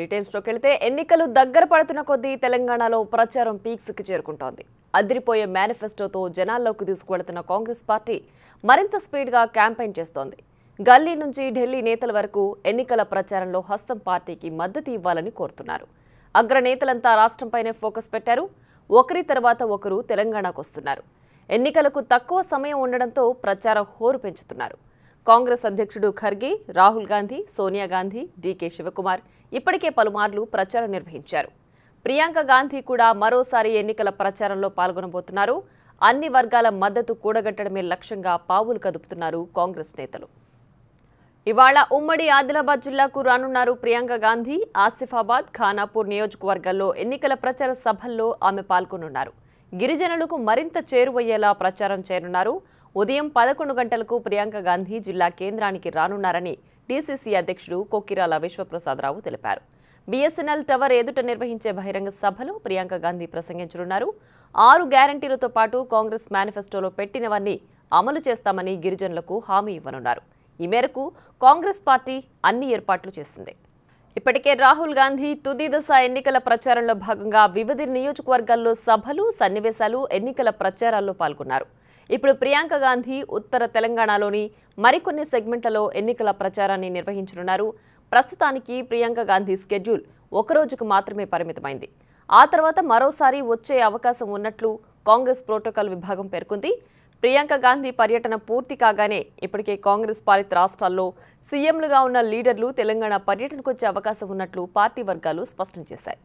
డీటెయిల్స్లోకి వెళితే ఎన్నికలు దగ్గర పడుతున్న కొద్దీ తెలంగాణలో ప్రచారం పీక్స్కి చేరుకుంటోంది అదిరిపోయే మేనిఫెస్టోతో జనాల్లోకి తీసుకువెళుతున్న కాంగ్రెస్ పార్టీ మరింత స్పీడ్గా క్యాంపెయిన్ చేస్తోంది గల్లీ నుంచి ఢిల్లీ నేతల వరకు ఎన్నికల ప్రచారంలో హస్తం పార్టీకి మద్దతు ఇవ్వాలని కోరుతున్నారు అగ్రనేతలంతా రాష్ట్రంపైనే ఫోకస్ పెట్టారు ఒకరి తర్వాత ఒకరు తెలంగాణకు వస్తున్నారు ఎన్నికలకు తక్కువ సమయం ఉండడంతో ప్రచార హోరు పెంచుతున్నారు కాంగ్రెస్ అధ్యక్షుడు ఖర్గే రాహుల్ గాంధీ సోనియా గాంధీ డీకే శివకుమార్ ఇప్పటికే పలుమార్లు ప్రచారం నిర్వహించారు ప్రియాంక గాంధీ కూడా మరోసారి ఎన్నికల ప్రచారంలో పాల్గొనబోతున్నారు అన్ని వర్గాల మద్దతు కూడగట్టడమే లక్ష్యంగా పావులు కదుపుతున్నారు కాంగ్రెస్ నేతలు ఇవాళ ఉమ్మడి ఆదిలాబాద్ జిల్లాకు రానున్నారు ప్రియాంక గాంధీ ఆసిఫాబాద్ ఖానాపూర్ నియోజకవర్గాల్లో ఎన్నికల ప్రచార సభల్లో ఆమె పాల్గొనున్నారు గిరిజనులకు మరింత చేరువయ్యేలా ప్రచారం చేయనున్నారు ఉదయం పదకొండు గంటలకు ప్రియాంక గాంధీ జిల్లా కేంద్రానికి రానున్నారని డీసీసీ అధ్యక్షుడు కొక్కిరాల విశ్వప్రసాదరావు తెలిపారు బీఎస్ఎన్ఎల్ టవర్ ఎదుట నిర్వహించే బహిరంగ సభలో ప్రియాంక గాంధీ ప్రసంగించనున్నారు ఆరు గ్యారంటీలతో పాటు కాంగ్రెస్ మేనిఫెస్టోలో పెట్టినవన్నీ అమలు చేస్తామని గిరిజనులకు హామీ ఇవ్వనున్నారు ఈ మేరకు కాంగ్రెస్ పార్టీ అన్ని ఏర్పాట్లు చేసింది ఇప్పటికే రాహుల్ గాంధీ తుది దశ ఎన్నికల ప్రచారంలో భాగంగా వివిధ నియోజకవర్గాల్లో సభలు సన్నివేశాలు ఎన్నికల ప్రచారాల్లో పాల్గొన్నారు ఇప్పుడు ప్రియాంక గాంధీ ఉత్తర తెలంగాణలోని మరికొన్ని సెగ్మెంట్లలో ఎన్నికల ప్రచారాన్ని నిర్వహించనున్నారు ప్రస్తుతానికి ప్రియాంక గాంధీ స్కెడ్యూల్ ఒకరోజుకు మాత్రమే పరిమితమైంది ఆ తర్వాత మరోసారి వచ్చే అవకాశం ఉన్నట్లు కాంగ్రెస్ ప్రోటోకాల్ విభాగం పేర్కొంది ప్రియాంక గాంధీ పర్యటన పూర్తి కాగానే ఇప్పటికే కాంగ్రెస్ పాలిత రాష్ట్రాల్లో సీఎంలుగా ఉన్న లీడర్లు తెలంగాణ పర్యటనకు వచ్చే అవకాశం ఉన్నట్లు పార్టీ వర్గాలు స్పష్టం చేశాయి